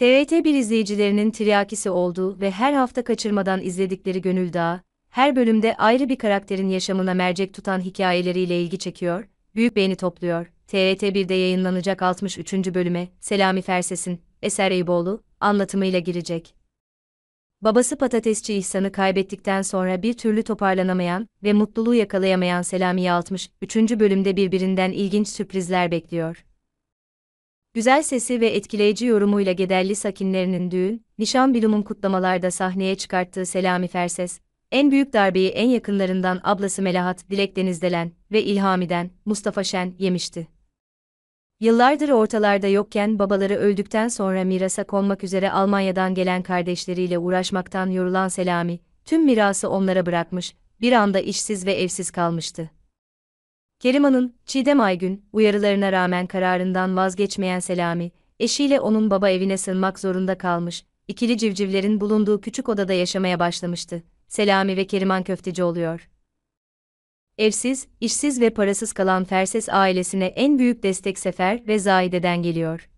TRT1 izleyicilerinin triyakisi olduğu ve her hafta kaçırmadan izledikleri Gönül Dağı, her bölümde ayrı bir karakterin yaşamına mercek tutan hikayeleriyle ilgi çekiyor, büyük beğeni topluyor. TRT1'de yayınlanacak 63. bölüme Selami Ferses'in Eser Eyüboğlu anlatımıyla girecek. Babası patatesçi İhsan'ı kaybettikten sonra bir türlü toparlanamayan ve mutluluğu yakalayamayan Selami'yi 63. bölümde birbirinden ilginç sürprizler bekliyor güzel sesi ve etkileyici yorumuyla Gederli sakinlerinin düğün, nişan bilumun kutlamalarda sahneye çıkarttığı Selami Ferses, en büyük darbeyi en yakınlarından ablası Melahat Dilek Deniz'delen ve İlhami'den Mustafa Şen yemişti. Yıllardır ortalarda yokken babaları öldükten sonra mirasa konmak üzere Almanya'dan gelen kardeşleriyle uğraşmaktan yorulan Selami, tüm mirası onlara bırakmış, bir anda işsiz ve evsiz kalmıştı. Keriman'ın, Çiğdem Aygün, uyarılarına rağmen kararından vazgeçmeyen Selami, eşiyle onun baba evine sığınmak zorunda kalmış, ikili civcivlerin bulunduğu küçük odada yaşamaya başlamıştı. Selami ve Keriman köfteci oluyor. Evsiz, işsiz ve parasız kalan Ferses ailesine en büyük destek Sefer ve Zahide'den geliyor.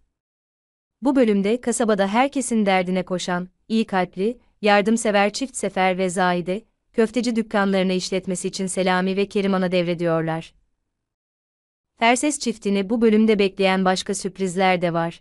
Bu bölümde kasabada herkesin derdine koşan, iyi kalpli, yardımsever çift Sefer ve Zahide, köfteci dükkanlarını işletmesi için Selami ve Keriman'a devrediyorlar. Perses çiftini bu bölümde bekleyen başka sürprizler de var.